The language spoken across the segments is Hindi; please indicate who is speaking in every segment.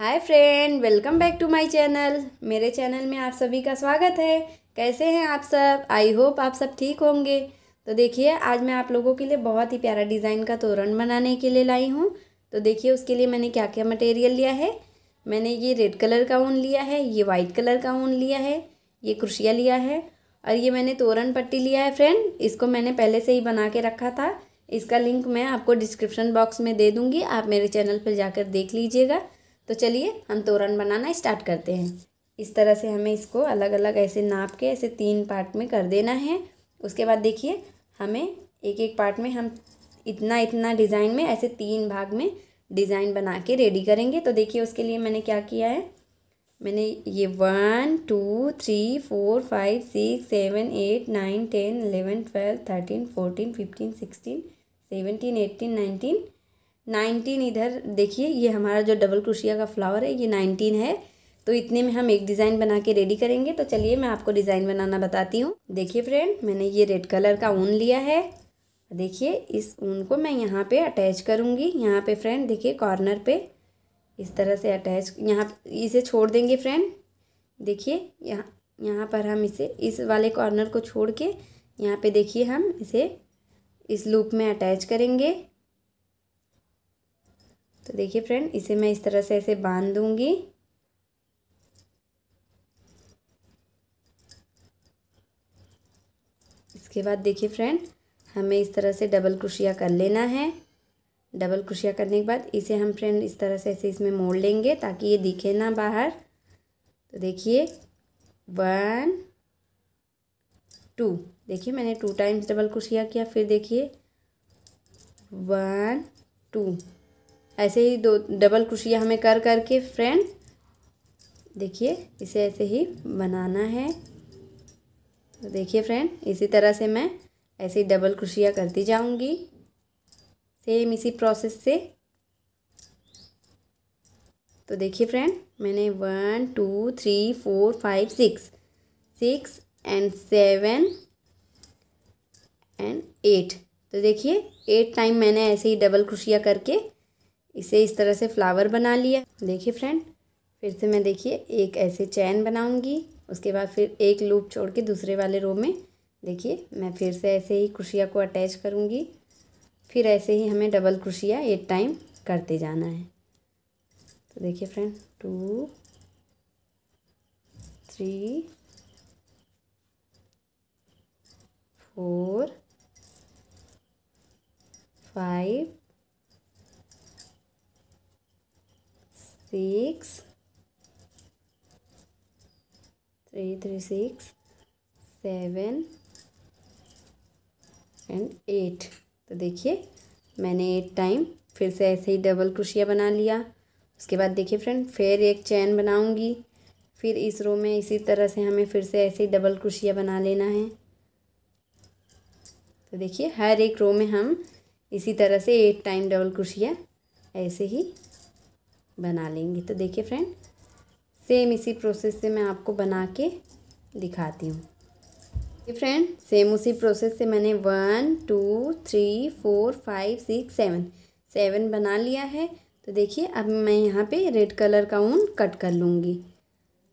Speaker 1: hi friend welcome back to my channel मेरे चैनल में आप सभी का स्वागत है कैसे हैं आप सब आई होप आप सब ठीक होंगे तो देखिए आज मैं आप लोगों के लिए बहुत ही प्यारा डिज़ाइन का तोरण बनाने के लिए लाई हूँ तो देखिए उसके लिए मैंने क्या क्या मटेरियल लिया है मैंने ये रेड कलर का ऊन लिया है ये वाइट कलर का ऊन लिया है ये क्रुशिया लिया है और ये मैंने तोरण पट्टी लिया है फ्रेंड इसको मैंने पहले से ही बना के रखा था इसका लिंक मैं आपको डिस्क्रिप्शन बॉक्स में दे दूँगी आप मेरे चैनल पर जाकर देख लीजिएगा तो चलिए हम तोरण बनाना स्टार्ट करते हैं इस तरह से हमें इसको अलग अलग ऐसे नाप के ऐसे तीन पार्ट में कर देना है उसके बाद देखिए हमें एक एक पार्ट में हम इतना इतना डिज़ाइन में ऐसे तीन भाग में डिज़ाइन बना के रेडी करेंगे तो देखिए उसके लिए मैंने क्या किया है मैंने ये one two three four five six seven eight nine ten eleven twelve thirteen fourteen fifteen sixteen seventeen eighteen nineteen nineteen इधर देखिए ये हमारा जो डबल क्रोशिया का फ्लावर है ये नाइनटीन है तो इतने में हम एक डिज़ाइन बना के रेडी करेंगे तो चलिए मैं आपको डिज़ाइन बनाना बताती हूँ देखिए फ्रेंड मैंने ये रेड कलर का ऊन लिया है देखिए इस ऊन को मैं यहाँ पे अटैच करूँगी यहाँ पे फ्रेंड देखिए कॉर्नर पे इस तरह से अटैच यहाँ इसे छोड़ देंगे फ्रेंड देखिए यहाँ यहाँ पर हम इसे इस वाले कॉर्नर को छोड़ के यहाँ पर देखिए हम इसे इस लूप में अटैच करेंगे तो देखिए फ्रेंड इसे मैं इस तरह से ऐसे बांध दूँगी इसके बाद देखिए फ्रेंड हमें इस तरह से डबल क्रोशिया कर लेना है डबल क्रोशिया करने के बाद इसे हम फ्रेंड इस तरह से ऐसे इसमें मोड़ लेंगे ताकि ये दिखे ना बाहर तो देखिए वन टू देखिए मैंने टू टाइम्स डबल क्रोशिया किया फिर देखिए वन टू ऐसे ही दो डबल क्रोशिया हमें कर करके फ्रेंड देखिए इसे ऐसे ही बनाना है तो देखिए फ्रेंड इसी तरह से मैं ऐसे ही डबल क्रोशिया करती जाऊंगी सेम इसी प्रोसेस से तो देखिए फ्रेंड मैंने one two three four five six six and seven and eight तो देखिए एट टाइम मैंने ऐसे ही डबल क्रोशिया करके इसे इस तरह से फ्लावर बना लिया देखिए फ्रेंड फिर से मैं देखिए एक ऐसे चैन बनाऊंगी उसके बाद फिर एक लूप छोड़ के दूसरे वाले रो में देखिए मैं फिर से ऐसे ही क्रुशिया को अटैच करूँगी फिर ऐसे ही हमें डबल कुशिया एट टाइम करते जाना है तो देखिए friend two three
Speaker 2: four five six three three six
Speaker 1: seven and eight तो देखिए मैंने एट टाइम फिर से ऐसे ही डबल क्रोशिया बना लिया उसके बाद देखिए फ्रेंड फिर एक चैन बनाऊंगी फिर इस रो में इसी तरह से हमें फिर से ऐसे ही डबल क्रोशिया बना लेना है तो देखिए हर एक रो में हम इसी तरह से एट टाइम डबल क्रोशिया ऐसे ही बना लेंगे तो देखिए फ्रेंड सेम इसी प्रोसेस से मैं आपको बना के दिखाती हूँ ये फ्रेंड सेम उसी प्रोसेस से मैंने one two three four five six seven seven बना लिया है तो देखिए अब मैं यहाँ पे रेड कलर का ऊन कट कर लूँगी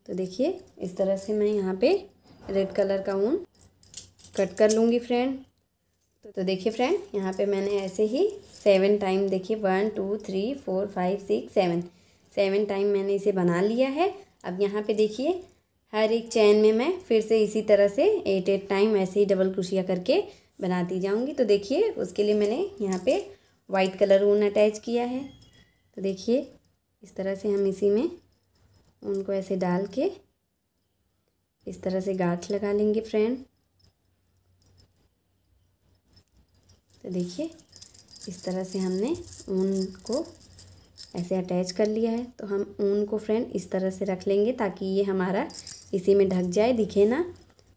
Speaker 1: तो देखिए इस तरह से मैं यहाँ पे रेड कलर का ऊन कट कर लूँगी फ्रेंड तो देखिए फ्रेंड यहाँ पे मैंने ऐसे ही सेवन टाइम देखिए one two three four five six seven seven time मैंने इसे बना लिया है अब यहाँ पे देखिए हर एक चैन में मैं फिर से इसी तरह से एट एट टाइम ऐसे ही डबल क्रोशिया करके बनाती जाऊँगी तो देखिए उसके लिए मैंने यहाँ पे वाइट कलर ऊन अटैच किया है तो देखिए इस तरह से हम इसी में ऊन को ऐसे डाल के इस तरह से गाठ लगा लेंगे फ्रेंड तो देखिए इस तरह से हमने ऊन को ऐसे अटैच कर लिया है तो हम ऊन को फ्रेंड इस तरह से रख लेंगे ताकि ये हमारा इसी में ढक जाए दिखे ना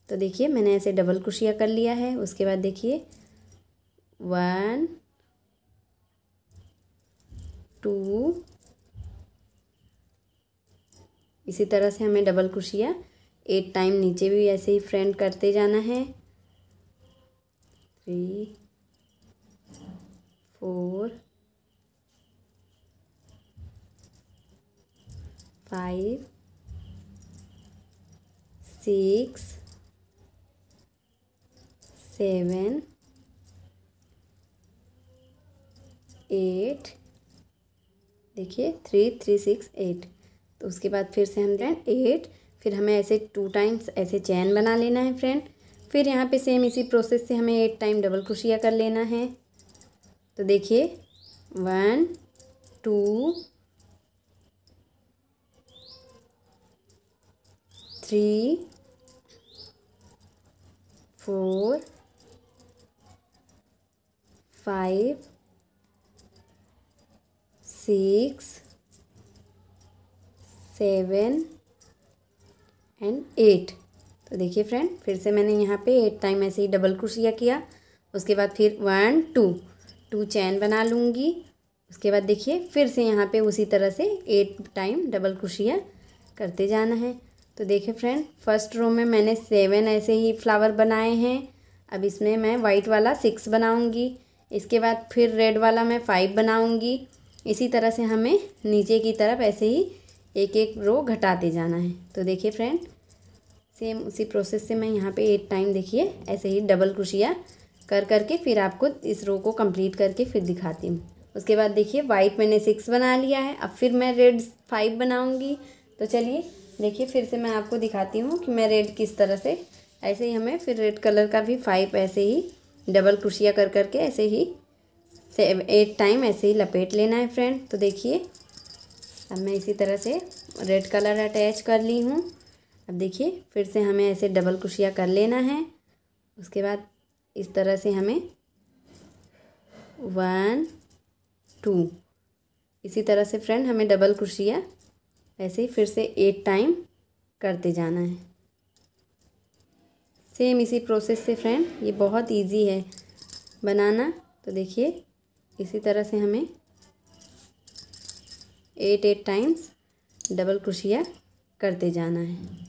Speaker 1: तो देखिए मैंने ऐसे डबल क्रोशिया कर लिया है उसके बाद देखिए वन टू इसी तरह से हमें डबल क्रोशिया एट टाइम नीचे भी ऐसे ही फ्रेंड करते जाना है three four
Speaker 2: five six seven
Speaker 1: eight देखिए थ्री थ्री सिक्स एट तो उसके बाद फिर से हम फ्रेंड एट फिर हमें ऐसे टू टाइम्स ऐसे चैन बना लेना है फ्रेंड फिर यहाँ पे सेम इसी प्रोसेस से हमें एट टाइम डबल क्रोशिया कर लेना है तो देखिए one two
Speaker 2: three four five six
Speaker 1: seven and eight तो देखिए फ्रेंड फिर से मैंने यहाँ पे एट टाइम ऐसे ही डबल क्रोशिया किया उसके बाद फिर वन टू टू चैन बना लूँगी उसके बाद देखिए फिर से यहाँ पे उसी तरह से एट टाइम डबल क्रोशिया करते जाना है तो देखिए फ्रेंड फर्स्ट रो में मैंने सेवन ऐसे ही फ्लावर बनाए हैं अब इसमें मैं वाइट वाला सिक्स बनाऊँगी इसके बाद फिर रेड वाला मैं फाइव बनाऊँगी इसी तरह से हमें नीचे की तरफ ऐसे ही एक एक रो घटाते जाना है तो देखिए फ्रेंड सेम उसी प्रोसेस से मैं यहाँ पे एट टाइम देखिए ऐसे ही डबल क्रोशिया कर करके फिर आपको इस रो को कंप्लीट करके फिर दिखाती हूँ उसके बाद देखिए वाइट मैंने सिक्स बना लिया है अब फिर मैं रेड फाइव बनाऊँगी तो चलिए देखिए फिर से मैं आपको दिखाती हूँ कि मैं रेड किस तरह से ऐसे ही हमें फिर रेड कलर का भी फाइव ऐसे ही डबल क्रोशिया कर करके ऐसे ही से एट टाइम ऐसे ही लपेट लेना है फ्रेंड तो देखिए अब मैं इसी तरह से रेड कलर अटैच कर ली हूँ अब देखिए फिर से हमें ऐसे डबल कुशिया कर लेना है उसके बाद इस तरह से हमें वन टू इसी तरह से फ्रेंड हमें डबल क्रोशिया ऐसे ही फिर से एट टाइम करते जाना है सेम इसी प्रोसेस से फ्रेंड ये बहुत इजी है बनाना तो देखिए इसी तरह से हमें एट एट टाइम्स डबल क्रोशिया करते जाना है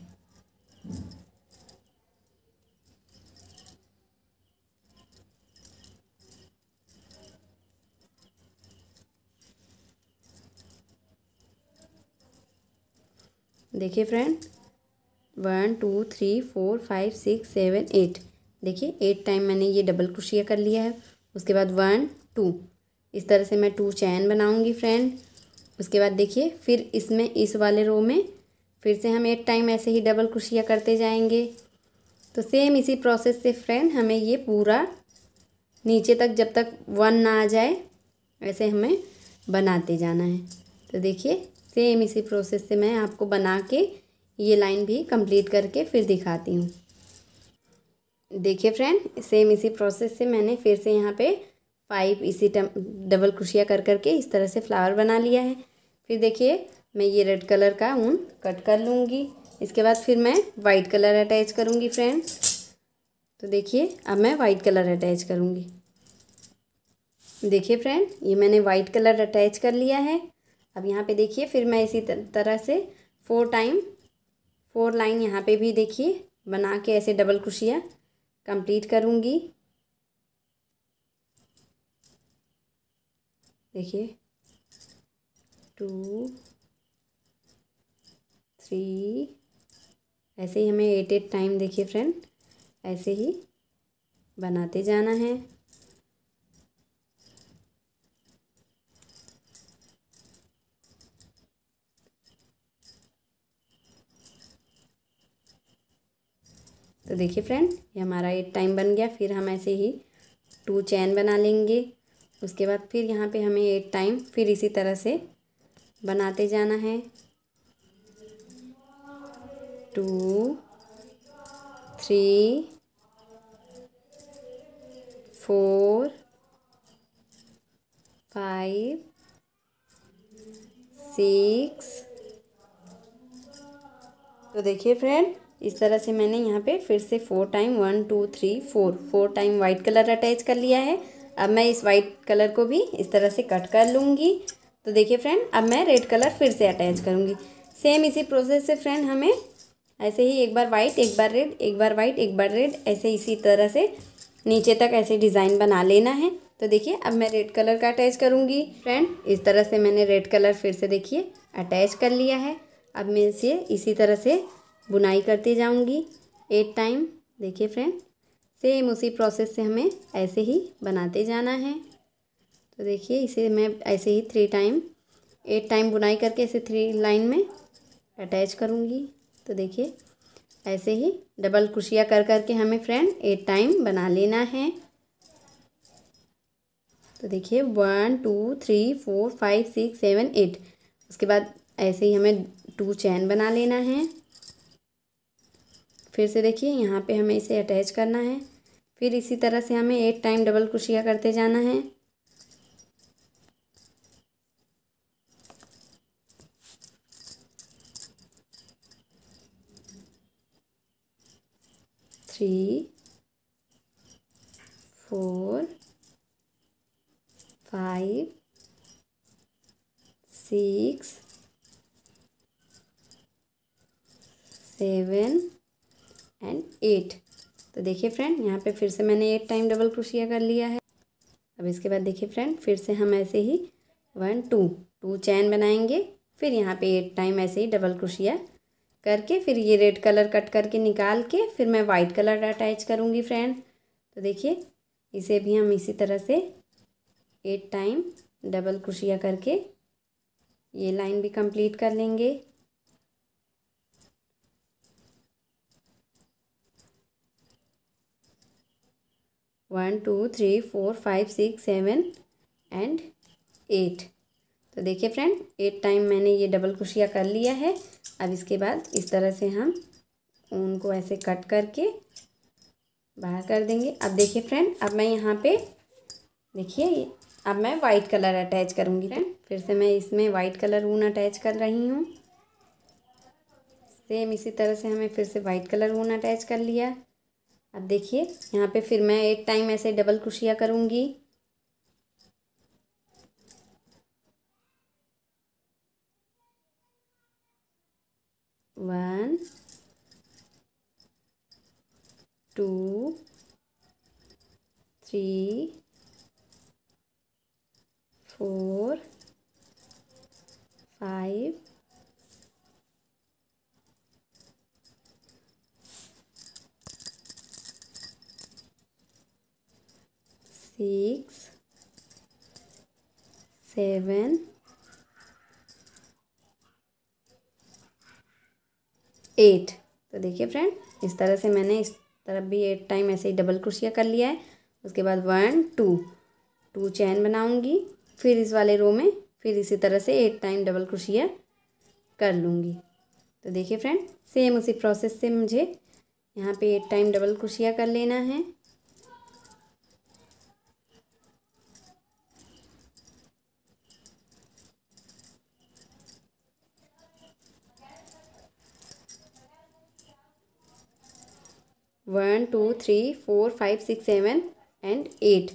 Speaker 1: देखिए friend one two three four five six seven eight देखिए एट टाइम मैंने ये डबल क्रोशिया कर लिया है उसके बाद वन टू इस तरह से मैं टू चैन बनाऊंगी फ्रेंड उसके बाद देखिए फिर इसमें इस वाले रो में फिर से हम एट टाइम ऐसे ही डबल क्रोशिया करते जाएंगे तो सेम इसी प्रोसेस से फ्रेंड हमें ये पूरा नीचे तक जब तक वन ना आ जाए ऐसे हमें बनाते जाना है तो देखिए सेम इसी प्रोसेस से मैं आपको बना के ये लाइन भी कंप्लीट करके फिर दिखाती हूँ देखिए फ्रेंड सेम इसी प्रोसेस से मैंने फिर से यहाँ पे फाइव इसी डबल क्रोशिया कर करके इस तरह से फ्लावर बना लिया है फिर देखिए मैं ये रेड कलर का ऊन कट कर लूँगी इसके बाद फिर मैं वाइट कलर अटैच करूँगी फ्रेंड तो देखिए अब मैं वाइट कलर अटैच करूँगी देखिए फ्रेंड ये मैंने वाइट कलर अटैच कर लिया है अब यहाँ पे देखिए फिर मैं इसी तरह से फोर टाइम फोर लाइन यहाँ पे भी देखिए बना के ऐसे डबल खुशियाँ कंप्लीट करूँगी देखिए टू थ्री ऐसे ही हमें एट एट टाइम देखिए फ्रेंड ऐसे ही बनाते जाना है देखिए फ्रेंड ये हमारा एट टाइम बन गया फिर हम ऐसे ही टू चैन बना लेंगे उसके बाद फिर यहाँ पे हमें एट टाइम फिर इसी तरह से बनाते जाना है two
Speaker 2: three four
Speaker 1: five six तो देखिए फ्रेंड इस तरह से मैंने यहाँ पे फिर से four time one two three four four time white colour attach कर लिया है अब मैं इस वाइट कलर को भी इस तरह से कट कर लूँगी तो देखिए फ्रेंड अब मैं रेड कलर फिर से अटैच करूँगी सेम इसी प्रोसेस से फ्रेंड हमें ऐसे ही एक बार वाइट एक बार रेड एक बार वाइट एक बार रेड ऐसे इसी तरह से नीचे तक ऐसे डिज़ाइन बना लेना है तो देखिए अब मैं रेड कलर का अटैच करूँगी फ्रेंड इस तरह से मैंने रेड कलर फिर से देखिए अटैच कर लिया है अब मैं इसे इसी तरह से बुनाई करते जाऊंगी एट टाइम देखिए फ्रेंड सेम उसी प्रोसेस से हमें ऐसे ही बनाते जाना है तो देखिए इसे मैं ऐसे ही थ्री टाइम एट टाइम बुनाई करके इसे थ्री लाइन में अटैच करूँगी तो देखिए ऐसे ही डबल कुशिया कर करके हमें फ्रेंड एट टाइम बना लेना है तो देखिए one two three four five six seven eight उसके बाद ऐसे ही हमें टू चैन बना लेना है फिर से देखिए यहाँ पे हमें इसे अटैच करना है फिर इसी तरह से हमें एट टाइम डबल क्रोशिया करते जाना है
Speaker 2: three four five six
Speaker 1: seven and eight तो देखिए फ्रेंड यहाँ पे फिर से मैंने एट टाइम डबल क्रोशिया कर लिया है अब इसके बाद देखिए फ्रेंड फिर से हम ऐसे ही वन टू टू चैन बनाएंगे फिर यहाँ पे एट टाइम ऐसे ही डबल क्रोशिया करके फिर ये रेड कलर कट करके निकाल के फिर मैं वाइट कलर अटैच करूँगी फ्रेंड तो देखिए इसे भी हम इसी तरह से एट टाइम डबल क्रोशिया करके ये लाइन भी कंप्लीट कर लेंगे one two three four five six seven and eight तो देखिए फ्रेंड एट टाइम मैंने ये डबल कुशिया कर लिया है अब इसके बाद इस तरह से हम ऊन को ऐसे कट करके बाहर कर देंगे अब देखिए फ्रेंड अब मैं यहाँ पे देखिए अब मैं वाइट कलर अटैच करूँगी फ्रेंड फिर से मैं इसमें वाइट कलर ऊन अटैच कर रही हूँ सेम इसी तरह से हमें फिर से वाइट कलर ऊन अटैच कर लिया अब देखिए यहाँ पे फिर मैं एक टाइम ऐसे डबल क्रोशिया करूँगी
Speaker 2: one two three four five
Speaker 1: six seven eight तो देखिए फ्रेंड इस तरह से मैंने इस तरफ भी एट टाइम ऐसे ही डबल क्रोशिया कर लिया है उसके बाद वन टू टू चैन बनाऊंगी फिर इस वाले रो में फिर इसी तरह से एट टाइम डबल क्रोशिया कर लूँगी तो देखिए फ्रेंड सेम उसी प्रोसेस से मुझे यहाँ पे एट टाइम डबल क्रोशिया कर लेना है one two three four five six seven and eight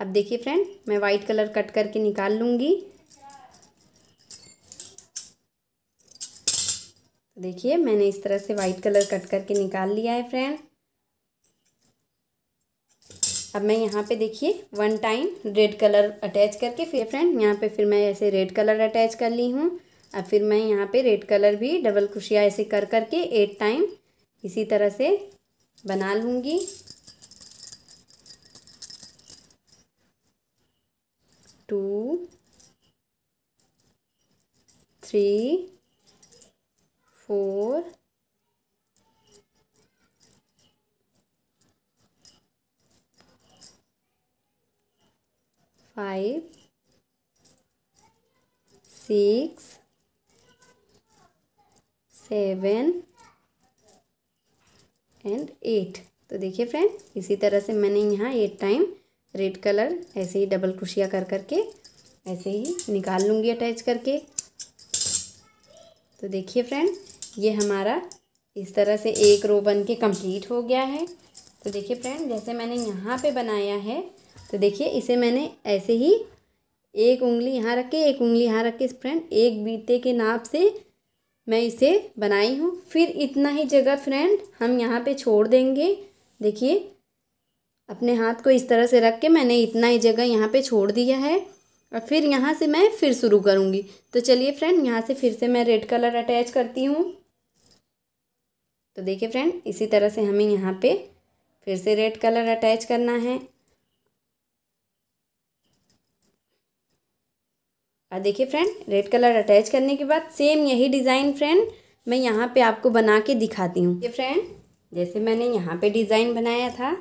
Speaker 1: अब देखिए फ्रेंड मैं वाइट कलर कट करके निकाल लूँगी देखिए मैंने इस तरह से वाइट कलर कट करके निकाल लिया है फ्रेंड अब मैं यहाँ पे देखिए one time red colour attach करके फिर फ्रेंड यहाँ पे फिर मैं ऐसे रेड कलर अटैच कर ली हूँ अब फिर मैं यहाँ पे रेड कलर भी डबल खुशिया ऐसे कर करके एट टाइम इसी तरह से बना लूँगी
Speaker 2: two three four five six
Speaker 1: seven and eight तो देखिए फ्रेंड इसी तरह से मैंने यहाँ एट टाइम रेड कलर ऐसे ही डबल क्रोशिया कर करके ऐसे ही निकाल लूँगी अटैच करके तो देखिए फ्रेंड ये हमारा इस तरह से एक रो बन के कम्प्लीट हो गया है तो देखिए फ्रेंड जैसे मैंने यहाँ पे बनाया है तो देखिए इसे मैंने ऐसे ही एक उंगली यहाँ रख के एक उंगली यहाँ रख के फ्रेंड एक बीते के नाप से मैं इसे बनाई हूँ फिर इतना ही जगह फ्रेंड हम यहाँ पे छोड़ देंगे देखिए अपने हाथ को इस तरह से रख के मैंने इतना ही जगह यहाँ पे छोड़ दिया है और फिर यहाँ से मैं फिर शुरू करूँगी तो चलिए फ्रेंड यहाँ से फिर से मैं रेड कलर अटैच करती हूँ तो देखिए फ्रेंड इसी तरह से हमें यहाँ पर फिर से रेड कलर अटैच करना है और देखिए फ्रेंड रेड कलर अटैच करने के बाद सेम यही डिज़ाइन फ्रेंड मैं यहाँ पे आपको बना के दिखाती हूँ ये फ्रेंड जैसे मैंने यहाँ पे डिज़ाइन बनाया था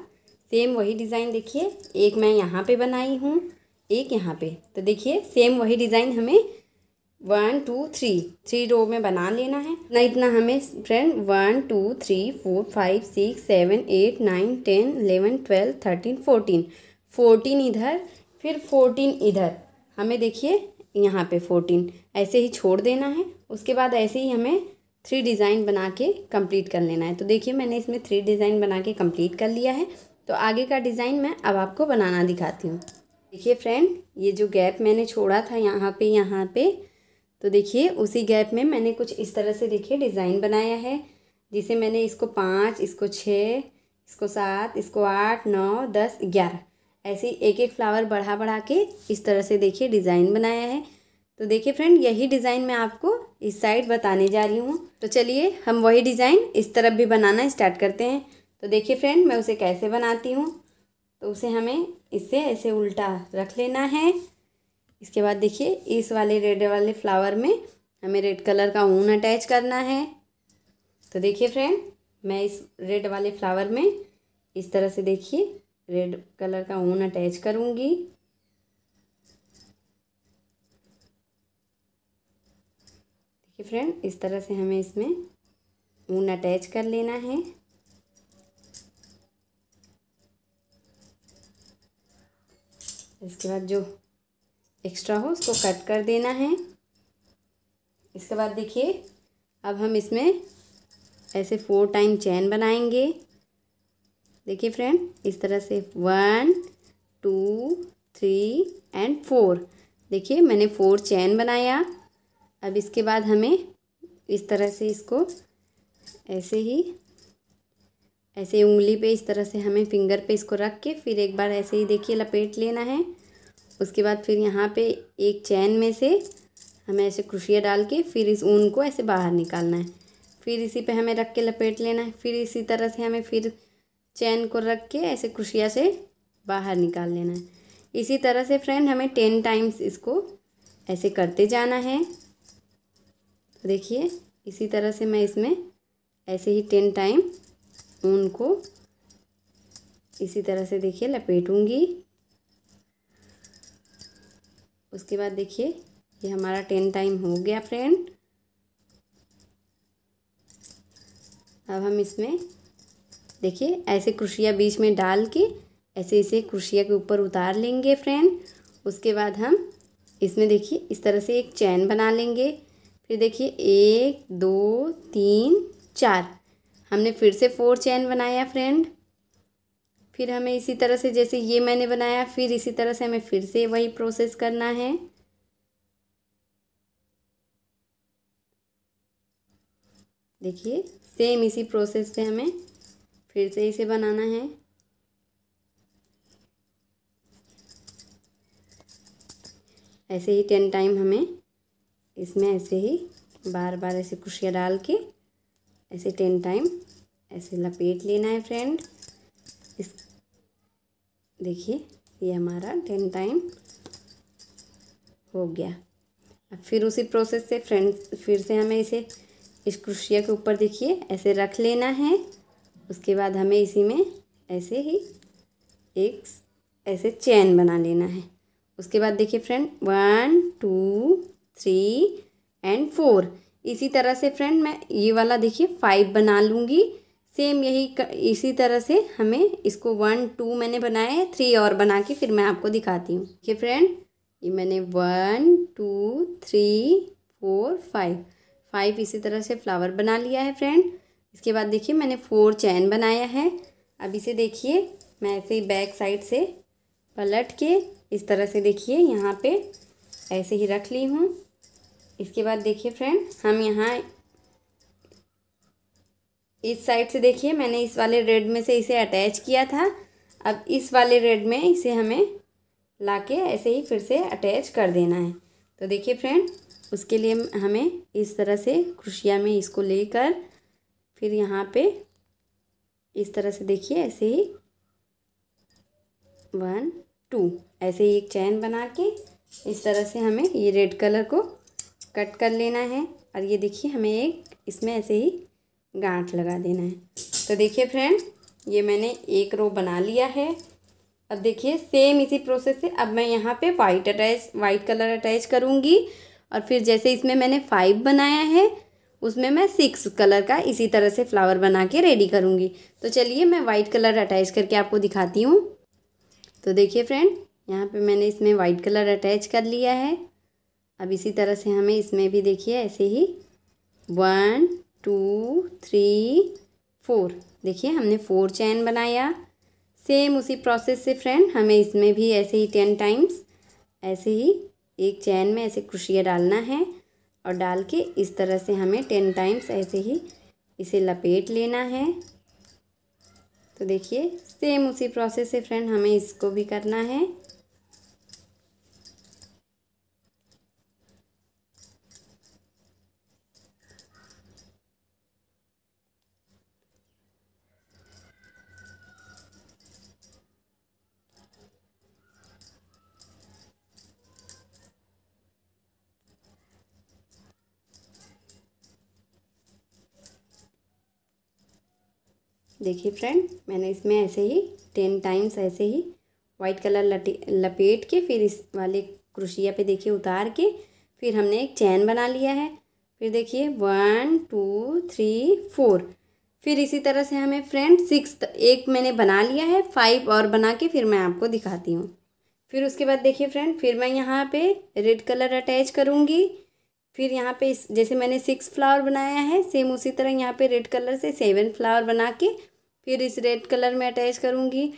Speaker 1: सेम वही डिज़ाइन देखिए एक मैं यहाँ पे बनाई हूँ एक यहाँ पे तो देखिए सेम वही डिज़ाइन हमें one two three three row में बना लेना है ना इतना हमें friend one two three four five six seven eight nine ten eleven twelve thirteen fourteen fourteen इधर फिर फोर्टीन इधर हमें देखिए यहाँ पे फोर्टीन ऐसे ही छोड़ देना है उसके बाद ऐसे ही हमें थ्री डिज़ाइन बना के कंप्लीट कर लेना है तो देखिए मैंने इसमें थ्री डिज़ाइन बना के कंप्लीट कर लिया है तो आगे का डिज़ाइन मैं अब आपको बनाना दिखाती हूँ देखिए फ्रेंड ये जो गैप मैंने छोड़ा था यहाँ पे यहाँ पे तो देखिए उसी गैप में मैंने कुछ इस तरह से देखिए डिज़ाइन बनाया है जिसे मैंने इसको पाँच इसको छः इसको सात इसको आठ नौ दस ग्यारह ऐसे एक एक फ्लावर बढ़ा बढ़ा के इस तरह से देखिए डिज़ाइन बनाया है तो देखिए फ्रेंड यही डिज़ाइन मैं आपको इस साइड बताने जा रही हूँ तो चलिए हम वही डिज़ाइन इस तरफ भी बनाना स्टार्ट करते हैं तो देखिए फ्रेंड मैं उसे कैसे बनाती हूँ तो उसे हमें इससे ऐसे उल्टा रख लेना है इसके बाद देखिए इस वाले रेड वाले फ्लावर में हमें रेड कलर का ऊन अटैच करना है तो देखिए फ्रेंड मैं इस रेड वाले फ्लावर में इस तरह से देखिए रेड कलर का ऊन अटैच करूँगी देखिए फ्रेंड इस तरह से हमें इसमें ऊन अटैच कर लेना है इसके बाद जो एक्स्ट्रा हो उसको कट कर देना है इसके बाद देखिए अब हम इसमें ऐसे फोर टाइम चैन बनाएंगे देखिए फ्रेंड इस तरह से one two three and four देखिए मैंने फोर चैन बनाया अब इसके बाद हमें इस तरह से इसको ऐसे ही ऐसे उंगली पे इस तरह से हमें फिंगर पे इसको रख के फिर एक बार ऐसे ही देखिए लपेट लेना है उसके बाद फिर यहाँ पे एक चैन में से हमें ऐसे क्रुशिया डाल के फिर इस ऊन को ऐसे बाहर निकालना है फिर इसी पे हमें रख के लपेट लेना है फिर इसी तरह से हमें फिर चैन को रख के ऐसे खुशिया से बाहर निकाल लेना है इसी तरह से फ्रेंड हमें टेन टाइम्स इसको ऐसे करते जाना है तो देखिए इसी तरह से मैं इसमें ऐसे ही टेन टाइम ऊन को इसी तरह से देखिए लपेटूंगी उसके बाद देखिए ये हमारा टेन टाइम हो गया फ्रेंड अब हम इसमें देखिए ऐसे क्रुशिया बीच में डाल के ऐसे इसे क्रुशिया के ऊपर उतार लेंगे फ्रेंड उसके बाद हम इसमें देखिए इस तरह से एक चैन बना लेंगे फिर देखिए एक दो तीन चार हमने फिर से फोर चैन बनाया फ्रेंड फिर हमें इसी तरह से जैसे ये मैंने बनाया फिर इसी तरह से हमें फिर से वही प्रोसेस करना है देखिए सेम इसी प्रोसेस से हमें फिर से इसे बनाना है ऐसे ही टेन टाइम हमें इसमें ऐसे ही बार बार ऐसे कुशिया डाल के ऐसे टेन टाइम ऐसे लपेट लेना है फ्रेंड इस देखिए ये हमारा टेन टाइम हो गया अब फिर उसी प्रोसेस से फ्रेंड्स फिर से हमें इसे इस क्रुशिया के ऊपर देखिए ऐसे रख लेना है उसके बाद हमें इसी में ऐसे ही एक ऐसे चैन बना लेना है उसके बाद देखिए friend one two three and four इसी तरह से फ्रेंड मैं ये वाला देखिए फाइव बना लूँगी सेम यही इसी तरह से हमें इसको वन टू मैंने बनाए थ्री और बना के फिर मैं आपको दिखाती हूँ देखिए फ्रेंड ये मैंने one two three four five five इसी तरह से फ्लावर बना लिया है फ्रेंड इसके बाद देखिए मैंने फोर चैन बनाया है अब इसे देखिए मैं ऐसे बैक साइड से पलट के इस तरह से देखिए यहाँ पे ऐसे ही रख ली हूँ इसके बाद देखिए फ्रेंड हम यहाँ इस साइड से देखिए मैंने इस वाले रेड में से इसे अटैच किया था अब इस वाले रेड में इसे हमें ला के ऐसे ही फिर से अटैच कर देना है तो देखिए फ्रेंड उसके लिए हमें इस तरह से क्रुशिया में इसको लेकर फिर यहाँ पे इस तरह से देखिए ऐसे ही वन टू ऐसे ही एक चैन बना के इस तरह से हमें ये रेड कलर को कट कर लेना है और ये देखिए हमें एक इसमें ऐसे ही गांठ लगा देना है तो देखिए फ्रेंड ये मैंने एक रो बना लिया है अब देखिए सेम इसी प्रोसेस से अब मैं यहाँ पे white attach white colour attach करूँगी और फिर जैसे इसमें मैंने फाइव बनाया है उसमें मैं सिक्स कलर का इसी तरह से फ्लावर बना के रेडी करूँगी तो चलिए मैं वाइट कलर अटैच करके आपको दिखाती हूँ तो देखिए फ्रेंड यहाँ पे मैंने इसमें वाइट कलर अटैच कर लिया है अब इसी तरह से हमें इसमें भी देखिए ऐसे ही वन टू थ्री फोर देखिए हमने फोर चैन बनाया सेम उसी प्रोसेस से फ्रेंड हमें इसमें भी ऐसे ही टेन टाइम्स ऐसे ही एक चैन में ऐसे क्रुशिया डालना है और डाल के इस तरह से हमें टेन टाइम्स ऐसे ही इसे लपेट लेना है तो देखिए सेम उसी प्रोसेस से फ्रेंड हमें इसको भी करना है देखिए फ्रेंड मैंने इसमें ऐसे ही टेन टाइम्स ऐसे ही वाइट कलर लटे लपेट के फिर इस वाले क्रोशिया पे देखिए उतार के फिर हमने एक चैन बना लिया है फिर देखिए वन टू थ्री फोर फिर इसी तरह से हमें फ्रेंड सिक्स एक मैंने बना लिया है फाइव और बना के फिर मैं आपको दिखाती हूँ फिर उसके बाद देखिए फ्रेंड फिर मैं यहाँ पे रेड कलर अटैच करूँगी फिर यहाँ पे इस जैसे मैंने सिक्स फ्लावर बनाया है सेम उसी तरह यहाँ पे रेड कलर से सेवन फ्लावर बना के फिर इस रेड कलर में अटैच करूंगी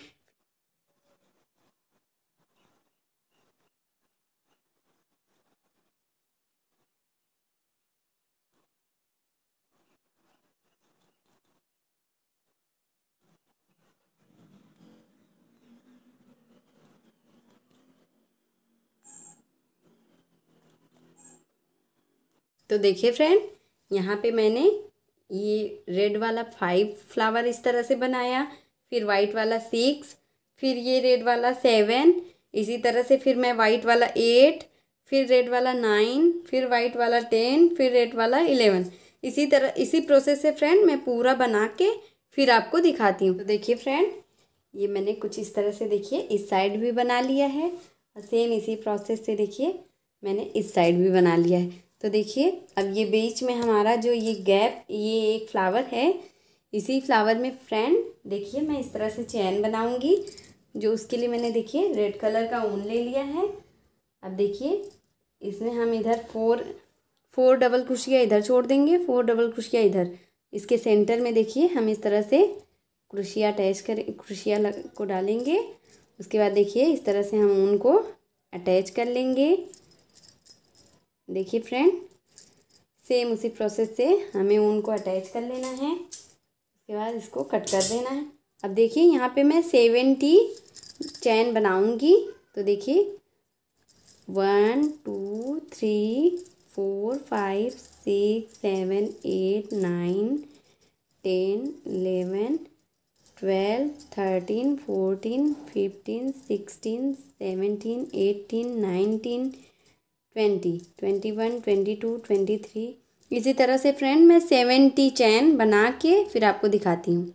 Speaker 1: तो देखिए फ्रेंड यहाँ पे मैंने ये रेड वाला फाइव फ्लावर इस तरह से बनाया फिर वाइट वाला सिक्स फिर ये रेड वाला सेवन इसी तरह से फिर मैं वाइट वाला एट फिर रेड वाला नाइन फिर वाइट वाला टेन फिर रेड वाला इलेवन इसी तरह इसी प्रोसेस से फ्रेंड मैं पूरा बना के फिर आपको दिखाती हूँ तो देखिए फ्रेंड ये मैंने कुछ इस तरह से देखिए इस साइड भी बना लिया है और सेम इसी प्रोसेस से देखिए मैंने इस साइड भी बना लिया है तो देखिए अब ये बीच में हमारा जो ये गैप ये एक फ्लावर है इसी फ्लावर में फ्रेंड देखिए मैं इस तरह से चैन बनाऊंगी जो उसके लिए मैंने देखिए रेड कलर का ऊन ले लिया है अब देखिए इसमें हम इधर फोर फोर डबल क्रुशिया इधर छोड़ देंगे फोर डबल क्रुशिया इधर इसके सेंटर में देखिए हम इस तरह से क्रुशिया अटैच कर क्रुशिया को डालेंगे उसके बाद देखिए इस तरह से हम ऊन को अटैच कर लेंगे देखिए फ्रेंड सेम उसी प्रोसेस से हमें ऊन को अटैच कर लेना है उसके बाद इसको कट कर देना है अब देखिए यहाँ पे मैं सेवेंटी चैन बनाऊँगी तो देखिए one two three four five six seven eight nine ten eleven twelve thirteen fourteen fifteen sixteen seventeen eighteen nineteen twenty twenty one twenty two twenty three इसी तरह से फ्रेंड मैं सेवेंटी चैन बना के फिर आपको दिखाती हूँ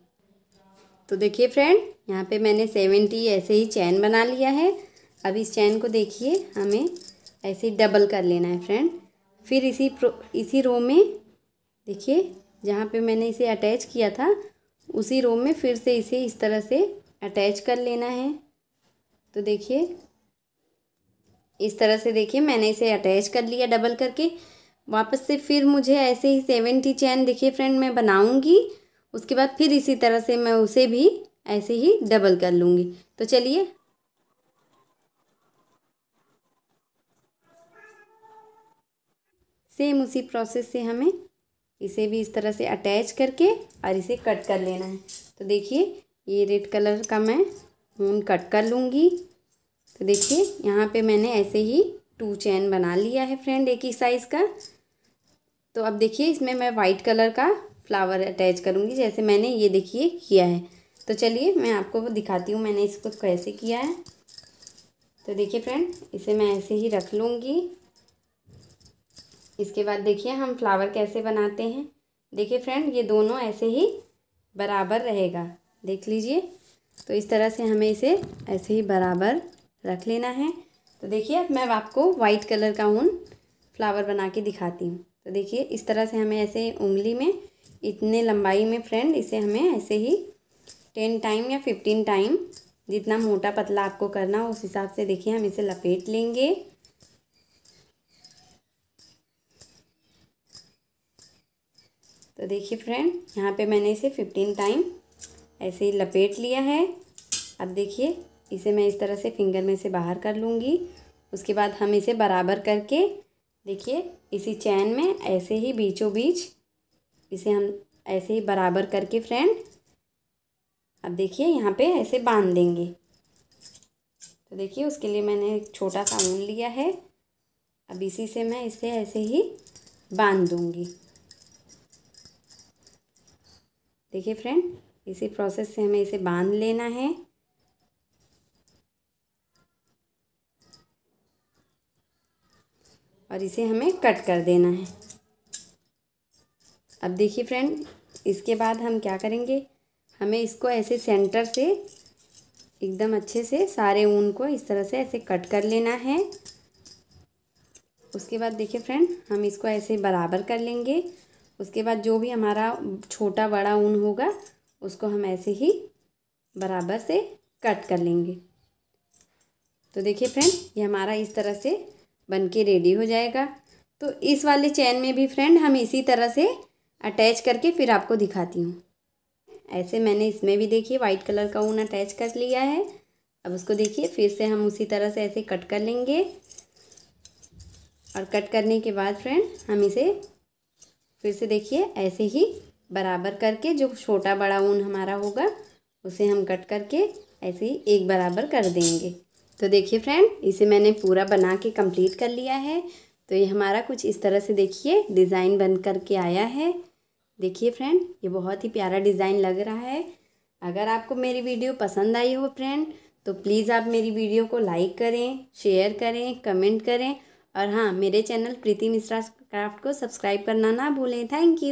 Speaker 1: तो देखिए फ्रेंड यहाँ पे मैंने सेवेंटी ऐसे ही चैन बना लिया है अब इस चैन को देखिए हमें ऐसे डबल कर लेना है फ्रेंड फिर इसी प्रो इसी रो में देखिए जहाँ पे मैंने इसे अटैच किया था उसी रो में फिर से इसे इस तरह से अटैच कर लेना है तो देखिए इस तरह से देखिए मैंने इसे अटैच कर लिया डबल करके वापस से फिर मुझे ऐसे ही सेवेंटी चैन देखिए फ्रेंड मैं बनाऊंगी उसके बाद फिर इसी तरह से मैं उसे भी ऐसे ही डबल कर लूँगी तो चलिए सेम उसी प्रोसेस से हमें इसे भी इस तरह से अटैच करके और इसे कट कर लेना है तो देखिए ये रेड कलर का मैं ऊन कट कर लूँगी तो देखिए यहाँ पे मैंने ऐसे ही टू चैन बना लिया है फ्रेंड एक ही साइज़ का तो अब देखिए इसमें मैं वाइट कलर का फ्लावर अटैच करूँगी जैसे मैंने ये देखिए किया है तो चलिए मैं आपको वो दिखाती हूँ मैंने इसको कैसे किया है तो देखिए फ्रेंड इसे मैं ऐसे ही रख लूँगी इसके बाद देखिए हम फ्लावर कैसे बनाते हैं देखिए फ्रेंड ये दोनों ऐसे ही बराबर रहेगा देख लीजिए तो इस तरह से हमें इसे ऐसे ही बराबर रख लेना है तो देखिए अब मैं आपको वाइट कलर का ऊन फ्लावर बना के दिखाती हूँ तो देखिए इस तरह से हमें ऐसे उंगली में इतने लंबाई में फ्रेंड इसे हमें ऐसे ही टेन टाइम या फिफ्टीन टाइम जितना मोटा पतला आपको करना हो उस हिसाब से देखिए हम इसे लपेट लेंगे तो देखिए फ्रेंड यहाँ पे मैंने इसे फिफ्टीन टाइम ऐसे ही लपेट लिया है अब देखिए इसे मैं इस तरह से फिंगर में से बाहर कर लूँगी उसके बाद हम इसे बराबर करके देखिए इसी चैन में ऐसे ही बीचों बीच इसे हम ऐसे ही बराबर करके फ्रेंड अब देखिए यहाँ पे ऐसे बांध देंगे तो देखिए उसके लिए मैंने एक छोटा सा ऊन लिया है अब इसी से मैं इसे ऐसे ही बांध दूँगी देखिए फ्रेंड इसी प्रोसेस से हमें इसे बांध लेना है और इसे हमें कट कर देना है अब देखिए फ्रेंड इसके बाद हम क्या करेंगे हमें इसको ऐसे सेंटर से एकदम अच्छे से सारे ऊन को इस तरह से ऐसे कट कर लेना है उसके बाद देखिए फ्रेंड हम इसको ऐसे बराबर कर लेंगे उसके बाद जो भी हमारा छोटा बड़ा ऊन होगा उसको हम ऐसे ही बराबर से कट कर लेंगे तो देखिए फ्रेंड ये हमारा इस तरह से बन के रेडी हो जाएगा तो इस वाले चैन में भी फ्रेंड हम इसी तरह से अटैच करके फिर आपको दिखाती हूँ ऐसे मैंने इसमें भी देखिए वाइट कलर का ऊन अटैच कर लिया है अब उसको देखिए फिर से हम उसी तरह से ऐसे कट कर लेंगे और कट करने के बाद फ्रेंड हम इसे फिर से देखिए ऐसे ही बराबर करके जो छोटा बड़ा ऊन हमारा होगा उसे हम कट करके ऐसे ही एक बराबर कर देंगे तो देखिए फ्रेंड इसे मैंने पूरा बना के कंप्लीट कर लिया है तो ये हमारा कुछ इस तरह से देखिए डिज़ाइन बन कर के आया है देखिए फ्रेंड ये बहुत ही प्यारा डिज़ाइन लग रहा है अगर आपको मेरी वीडियो पसंद आई हो फ्रेंड तो प्लीज़ आप मेरी वीडियो को लाइक करें शेयर करें कमेंट करें और हाँ मेरे चैनल प्रीति मिश्रा क्राफ्ट को सब्सक्राइब करना ना भूलें थैंक यू